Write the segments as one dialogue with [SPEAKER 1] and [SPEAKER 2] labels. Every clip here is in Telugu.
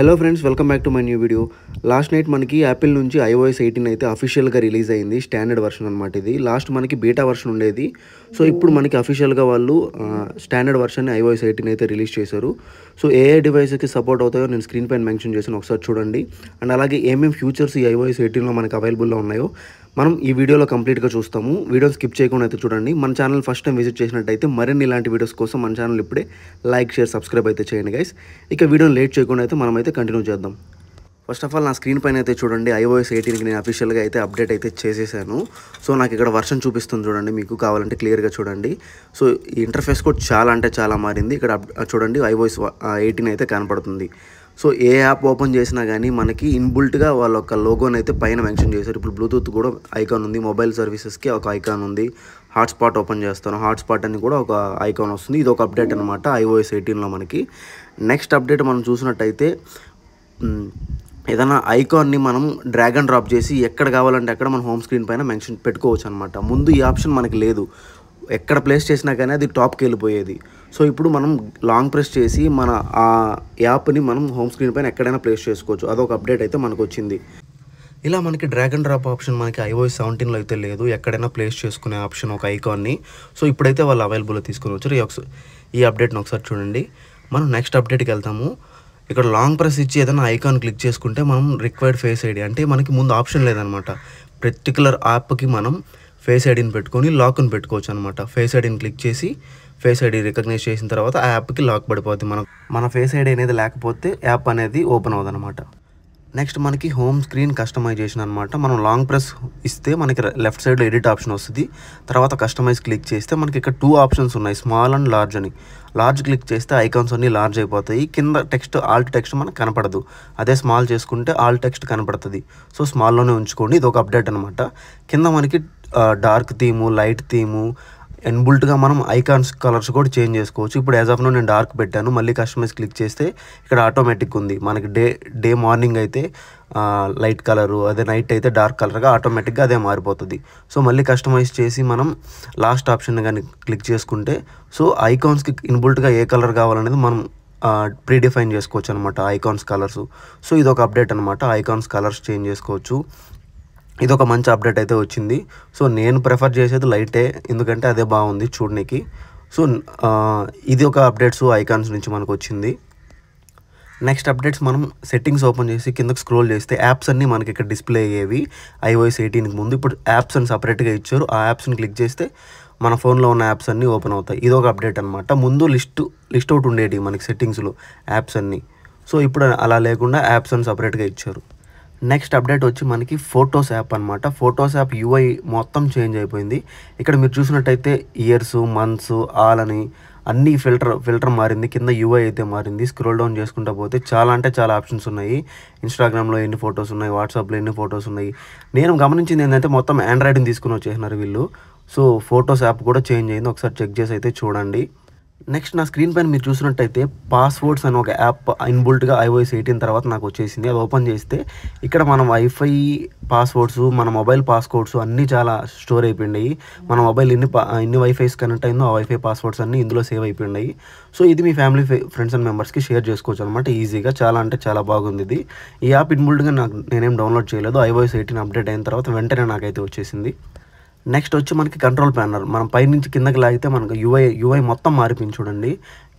[SPEAKER 1] hello friends welcome back to my new video last night మనకి యాపిల్ నుంచి ఐఓఎస్ ఎయిటీన్ అయితే అఫీషియల్గా రిలీజ్ అయింది స్టాండర్డ్ వర్షన్ అనమాట ఇది లాస్ట్ మనకి బీటా వర్షన్ ఉండేది సో ఇప్పుడు మనకి అఫీషియల్గా వాళ్ళు స్టాండర్డ్ వర్షన్ ఐఓఎస్ ఎయిటీన్ అయితే రిలీజ్ చేశారు సో ఏ డివైస్కి సపోర్ట్ అవుతాయో నేను స్క్రీన్ పైన మెన్షన్ చేసిన ఒకసారి చూడండి అండ్ అలాగే ఏమేమి ఫ్యూచర్స్ ఈ ఐఓఎస్ ఎయిటీన్లో మనకి అవైలబుల్లో ఉన్నాయో మనం ఈ వీడియోలో కంప్లీట్గా చూస్తాము వీడియో స్కిప్ చేయకుండా అయితే చూడండి మన ఛానల్ ఫస్ట్ టైం విజిట్ చేసినట్టయితే మరిన్ని ఇలాంటి వీడియోస్ కోసం మన ఛానల్ ఇప్పుడే లైక్ షేర్ సబ్స్క్రైబ్ అయితే చేయండి గైస్ ఇక వీడియోని లేట్ చేయకుండా అయితే మనమైతే కంటిన్యూ చేద్దాం ఫస్ట్ ఆఫ్ ఆల్ నా స్క్రీన్ పైన అయితే చూడండి ఐఓఎస్ ఎయిటీన్కి నేను అఫీషియల్గా అయితే అప్డేట్ అయితే చేసేసాను సో నాకు ఇక్కడ వర్షన్ చూపిస్తుంది చూడండి మీకు కావాలంటే క్లియర్గా చూడండి సో ఈ ఇంటర్ఫేస్ కూడా చాలా అంటే చాలా మారింది ఇక్కడ చూడండి ఐఓఎస్ ఎయిటీన్ అయితే కనపడుతుంది సో ఏ యాప్ ఓపెన్ చేసినా కానీ మనకి ఇన్బుల్ట్గా వాళ్ళ యొక్క లోగోని అయితే పైన మెన్షన్ చేశారు ఇప్పుడు బ్లూటూత్ కూడా ఐకాన్ ఉంది మొబైల్ సర్వీసెస్కి ఒక ఐకాన్ ఉంది హాట్స్పాట్ ఓపెన్ చేస్తాను హాట్స్పాట్ అని కూడా ఒక ఐకాన్ వస్తుంది ఇది ఒక అప్డేట్ అనమాట ఐఓఎస్ ఎయిటీన్లో మనకి నెక్స్ట్ అప్డేట్ మనం చూసినట్టయితే ఏదైనా ఐకాన్ని మనం డ్రాగన్ డ్రాప్ చేసి ఎక్కడ కావాలంటే అక్కడ మన హోమ్ స్క్రీన్ పైన మెన్షన్ పెట్టుకోవచ్చు అనమాట ముందు ఈ ఆప్షన్ మనకి లేదు ఎక్కడ ప్లేస్ చేసినా కానీ అది టాప్కి వెళ్ళిపోయేది సో ఇప్పుడు మనం లాంగ్ ప్రెస్ చేసి మన ఆ యాప్ని మనం హోమ్ స్క్రీన్ పైన ఎక్కడైనా ప్లేస్ చేసుకోవచ్చు అదొక అప్డేట్ అయితే మనకు వచ్చింది ఇలా మనకి డ్రాగన్ డ్రాప్ ఆప్షన్ మనకి ఐఓఎస్ సెవెంటీన్లో అయితే లేదు ఎక్కడైనా ప్లేస్ చేసుకునే ఆప్షన్ ఒక ఐకాన్ని సో ఇప్పుడైతే వాళ్ళు అవైలబుల్లో తీసుకుని వచ్చారు ఈ అప్డేట్ని ఒకసారి చూడండి మనం నెక్స్ట్ అప్డేట్కి వెళ్తాము ఇక్కడ లాంగ్ ప్రెస్ ఇచ్చి ఏదైనా ఐకాన్ క్లిక్ చేసుకుంటే మనం రిక్వైర్డ్ ఫేస్ ఐడి అంటే మనకి ముందు ఆప్షన్ లేదనమాట పర్టికులర్ యాప్కి మనం ఫేస్ ఐడిని పెట్టుకొని లాక్ని పెట్టుకోవచ్చు అనమాట ఫేస్ ఐడిని క్లిక్ చేసి ఫేస్ ఐడి రికగ్నైజ్ చేసిన తర్వాత ఆ యాప్కి లాక్ పడిపోద్ది మనం మన ఫేస్ ఐడి అనేది లేకపోతే యాప్ అనేది ఓపెన్ అవ్వదు అనమాట నెక్స్ట్ మనకి హోమ్ స్క్రీన్ కస్టమైజేషన్ అనమాట మనం లాంగ్ ప్రెస్ ఇస్తే మనకి లెఫ్ట్ సైడ్లో ఎడిట్ ఆప్షన్ వస్తుంది తర్వాత కస్టమైజ్ క్లిక్ చేస్తే మనకి ఇక్కడ టూ ఆప్షన్స్ ఉన్నాయి స్మాల్ అండ్ లార్జ్ అని లార్జ్ క్లిక్ చేస్తే ఐకాన్స్ అన్నీ లార్జ్ అయిపోతాయి కింద టెక్స్ట్ ఆల్ట్ టెక్స్ట్ మనకు కనపడదు అదే స్మాల్ చేసుకుంటే ఆల్ టెక్స్ట్ కనపడుతుంది సో స్మాల్లోనే ఉంచుకోండి ఇది ఒక అప్డేట్ అనమాట కింద మనకి డార్క్ థీము లైట్ థీము ఎన్బుల్ట్గా మనం ఐకాన్స్ కలర్స్ కూడా చేంజ్ చేసుకోవచ్చు ఇప్పుడు యాజ్ ఆఫ్ నో నేను డార్క్ పెట్టాను మళ్ళీ కస్టమైజ్ క్లిక్ చేస్తే ఇక్కడ ఆటోమేటిక్ ఉంది మనకి డే డే మార్నింగ్ అయితే లైట్ కలరు అదే నైట్ అయితే డార్క్ కలర్గా ఆటోమేటిక్గా అదే మారిపోతుంది సో మళ్ళీ కస్టమైజ్ చేసి మనం లాస్ట్ ఆప్షన్ కానీ క్లిక్ చేసుకుంటే సో ఐకాన్స్కి ఇన్బుల్ట్గా ఏ కలర్ కావాలనేది మనం ప్రీడిఫైన్ చేసుకోవచ్చు అనమాట ఐకాన్స్ కలర్స్ సో ఇది ఒక అప్డేట్ అనమాట ఐకాన్స్ కలర్స్ చేంజ్ చేసుకోవచ్చు ఇది ఒక మంచి అప్డేట్ అయితే వచ్చింది సో నేను ప్రిఫర్ చేసేది లైటే ఎందుకంటే అదే బాగుంది చూడడానికి సో ఇది ఒక అప్డేట్స్ ఐకాన్స్ నుంచి మనకు వచ్చింది నెక్స్ట్ అప్డేట్స్ మనం సెట్టింగ్స్ ఓపెన్ చేసి కిందకు స్క్రోల్ చేస్తే యాప్స్ అన్నీ మనకి ఇక్కడ డిస్ప్లే అయ్యేవి ఐఓఎస్ ఎయిటీన్కి ముందు ఇప్పుడు యాప్స్ అని సపరేట్గా ఇచ్చారు ఆ యాప్స్ని క్లిక్ చేస్తే మన ఫోన్లో ఉన్న యాప్స్ అన్నీ ఓపెన్ అవుతాయి ఇది ఒక అప్డేట్ అనమాట ముందు లిస్ట్ లిస్ట్ అవుట్ ఉండేవి మనకి సెట్టింగ్స్లో యాప్స్ అన్నీ సో ఇప్పుడు అలా లేకుండా యాప్స్ అని సపరేట్గా ఇచ్చారు నెక్స్ట్ అప్డేట్ వచ్చి మనకి ఫొటోస్ యాప్ అనమాట ఫొటోస్ యాప్ యూఐ మొత్తం చేంజ్ అయిపోయింది ఇక్కడ మీరు చూసినట్టయితే ఇయర్స్ మంత్స్ ఆల్ అని అన్ని ఫిల్టర్ ఫిల్టర్ మారింది కింద యూఐ అయితే మారింది స్క్రోల్ డౌన్ చేసుకుంటా పోతే చాలా అంటే చాలా ఆప్షన్స్ ఉన్నాయి ఇన్స్టాగ్రామ్లో ఎన్ని ఫొటోస్ ఉన్నాయి వాట్సాప్లో ఎన్ని ఫొటోస్ ఉన్నాయి నేను గమనించింది ఏంటంటే మొత్తం ఆండ్రాయిడ్ని తీసుకుని వచ్చేసినారు వీళ్ళు సో ఫొటోస్ యాప్ కూడా చేంజ్ అయింది ఒకసారి చెక్ చేసి అయితే చూడండి నెక్స్ట్ నా స్క్రీన్ పైన మీరు చూసినట్టయితే పాస్వర్డ్స్ అని ఒక యాప్ ఇన్బుల్ట్గా ఐఓఎస్ ఎయిటీన్ తర్వాత నాకు వచ్చేసింది అది ఓపెన్ చేస్తే ఇక్కడ మనం వైఫై పాస్వర్డ్స్ మన మొబైల్ పాస్కోడ్స్ అన్నీ చాలా స్టోర్ అయిపోయినాయి మన మొబైల్ ఎన్ని ఎన్ని వైఫైస్ కనెక్ట్ అయిందో ఆ వైఫై పాస్వర్డ్స్ అన్నీ ఇందులో సేవ్ అయిపోయినాయి సో ఇది మీ ఫ్యామిలీ ఫ్రెండ్స్ అండ్ మెంబర్స్కి షేర్ చేసుకోవచ్చు అనమాట ఈజీగా చాలా అంటే చాలా బాగుంది ఇది ఈ యాప్ ఇన్బుల్ట్గా నాకు నేనేం డౌన్లోడ్ చేయలేదు ఐఓఎస్ ఎయిటీన్ అప్డేట్ అయిన తర్వాత వెంటనే నాకైతే వచ్చేసింది నెక్స్ట్ వచ్చి మనకి కంట్రోల్ ప్యానల్ మనం పైనుంచి కిందకి లాగితే మనకు యుఐ యుఐ మొత్తం మారిపోయింది చూడండి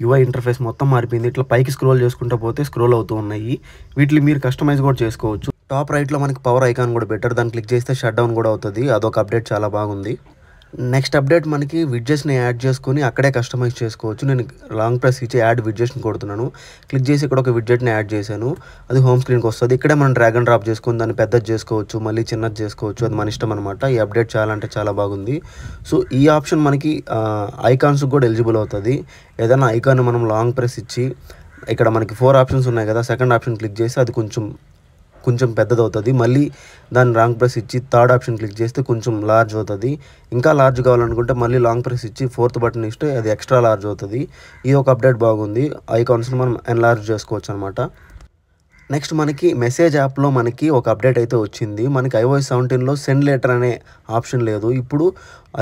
[SPEAKER 1] యుఐ ఇంటర్ఫేస్ మొత్తం మారిపోయింది ఇట్లా పైకి స్క్రోల్ చేసుకుంటూ పోతే స్క్రోల్ అవుతూ ఉన్నాయి వీటిని మీరు కస్టమైజ్ కూడా చేసుకోవచ్చు టాప్ రైట్లో మనకి పవర్ ఐకాన్ కూడా బెటర్ దాన్ని క్లిక్ చేస్తే షట్ డౌన్ కూడా అవుతుంది అదొక అప్డేట్ చాలా బాగుంది నెక్స్ట్ అప్డేట్ మనకి విడ్జెస్ని యాడ్ చేసుకొని అక్కడే కస్టమైజ్ చేసుకోవచ్చు నేను లాంగ్ ప్రెస్ ఇచ్చి యాడ్ విడ్జెస్ని కొడుతున్నాను క్లిక్ చేసి ఇక్కడ ఒక విడ్జెట్ని యాడ్ చేశాను అది హోమ్ స్క్రీన్కి వస్తుంది ఇక్కడే మనం డ్రాగన్ డ్రాప్ చేసుకొని దాన్ని పెద్దది చేసుకోవచ్చు మళ్ళీ చిన్నది చేసుకోవచ్చు అది మన ఇష్టం అనమాట ఈ అప్డేట్ చాలా అంటే చాలా బాగుంది సో ఈ ఆప్షన్ మనకి ఐకాన్స్కి కూడా ఎలిజిబుల్ అవుతుంది ఏదైనా ఐకాన్ మనం లాంగ్ ప్రెస్ ఇచ్చి ఇక్కడ మనకి ఫోర్ ఆప్షన్స్ ఉన్నాయి కదా సెకండ్ ఆప్షన్ క్లిక్ చేసి అది కొంచెం కొంచెం పెద్దదవుతుంది మళ్ళీ దాన్ని రాంగ్ ప్రెస్ ఇచ్చి థర్డ్ ఆప్షన్ క్లిక్ చేస్తే కొంచెం లార్జ్ అవుతుంది ఇంకా లార్జ్ కావాలనుకుంటే మళ్ళీ లాంగ్ ప్రెస్ ఇచ్చి ఫోర్త్ బటన్ ఇస్తే అది ఎక్స్ట్రా లార్జ్ అవుతుంది ఈ ఒక అప్డేట్ బాగుంది ఐకాన్స్ని మనం ఎన్లార్జ్ చేసుకోవచ్చు అనమాట నెక్స్ట్ మనకి మెసేజ్ యాప్లో మనకి ఒక అప్డేట్ అయితే వచ్చింది మనకి ఐఓఎస్ సెవెంటీన్లో సెండ్ లెటర్ అనే ఆప్షన్ లేదు ఇప్పుడు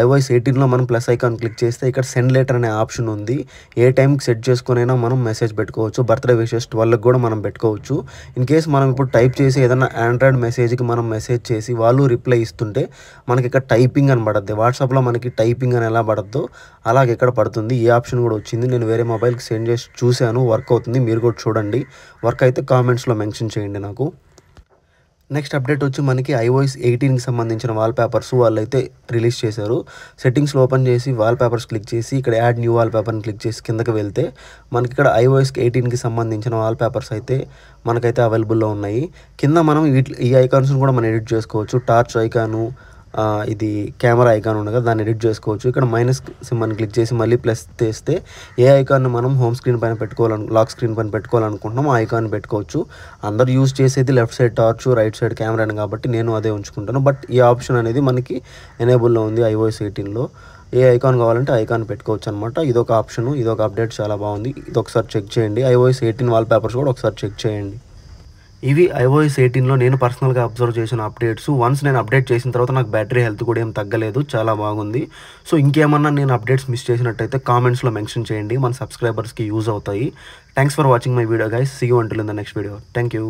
[SPEAKER 1] ఐఓఎస్ ఎయిటీన్లో మనం ప్లస్ ఐకాన్ క్లిక్ చేస్తే ఇక్కడ సెండ్ లెటర్ అనే ఆప్షన్ ఉంది ఏ టైంకి సెట్ చేసుకునైనా మనం మెసేజ్ పెట్టుకోవచ్చు బర్త్డే విషెస్ ట్వెల్వ్కి కూడా మనం పెట్టుకోవచ్చు ఇన్ కేస్ మనం ఇప్పుడు టైప్ చేసి ఏదైనా ఆండ్రాయిడ్ మెసేజ్కి మనం మెసేజ్ చేసి వాళ్ళు రిప్లై ఇస్తుంటే మనకి ఇక్కడ టైపింగ్ అని పడద్ది వాట్సాప్లో మనకి టైపింగ్ అని ఎలా పడద్దో అలాగే ఇక్కడ పడుతుంది ఈ ఆప్షన్ కూడా వచ్చింది నేను వేరే మొబైల్కి సెండ్ చేసి చూశాను వర్క్ అవుతుంది మీరు కూడా చూడండి వర్క్ అయితే కామెంట్స్లో మెన్షన్ చేయండి నాకు నెక్స్ట్ అప్డేట్ వచ్చి మనకి ఐఓఎస్ ఎయిటీన్కి సంబంధించిన వాల్ పేపర్స్ వాళ్ళైతే రిలీజ్ చేశారు సెట్టింగ్స్లో ఓపెన్ చేసి వాల్ పేపర్స్ క్లిక్ చేసి ఇక్కడ యాడ్ న్యూ వాల్ పేపర్ని క్లిక్ చేసి కిందకి వెళ్తే మనకి ఇక్కడ ఐఓఎస్ ఎయిటీన్కి సంబంధించిన వాల్ పేపర్స్ అయితే మనకైతే అవైలబుల్లో ఉన్నాయి కింద మనం ఈ ఐకాన్స్ని కూడా మనం ఎడిట్ చేసుకోవచ్చు టార్చ్ ఐకాను ఇది కెమెరా ఐకాన్ ఉండగా దాన్ని ఎడిట్ చేసుకోవచ్చు ఇక్కడ మైనస్ సిమ్మని క్లిక్ చేసి మళ్ళీ ప్లస్ తెస్తే ఏ ఐకాన్ని మనం హోమ్ స్క్రీన్ పైన పెట్టుకోవాలను లాక్ స్క్రీన్ పైన పెట్టుకోవాలనుకుంటున్నాం ఆ ఐకాన్ పెట్టుకోవచ్చు అందరు యూజ్ చేసేది left side torch right side కెమెరాని కాబట్టి నేను అదే ఉంచుకుంటాను బట్ ఈ ఆప్షన్ అనేది మనకి ఎనేబుల్లో ఉంది ఐఓఎస్ ఎయిటీన్లో ఏ ఐకాన్ కావాలంటే ఐకాన్ పెట్టుకోవచ్చు అనమాట ఇదొక ఆప్షన్ ఇదొక అప్డేట్ చాలా బాగుంది ఇది ఒకసారి చెక్ చేయండి ఐఓఎస్ ఎయిటీన్ వాల్ పేపర్స్ కూడా ఒకసారి చెక్ చేయండి ఇవి ఐఓఎస్ ఎయిటీన్లో నేను పర్సనల్గా అబ్జర్వ్ చేసిన అప్డేట్స్ వన్స్ నేను అప్డేట్ చేసిన తర్వాత నాకు బ్యాటరీ హెల్త్ కూడా ఏం తగ్గలేదు చాలా బాగుంది సో ఇంకేమన్నా నేను అప్డేట్స్ మిస్ చేసినట్టయితే కామెంట్స్లో మెన్షన్ చేయండి మన సబ్స్క్రైబర్స్కి యూజ్ అవుతాయి thanks for watching my video guys see you in the next video thank you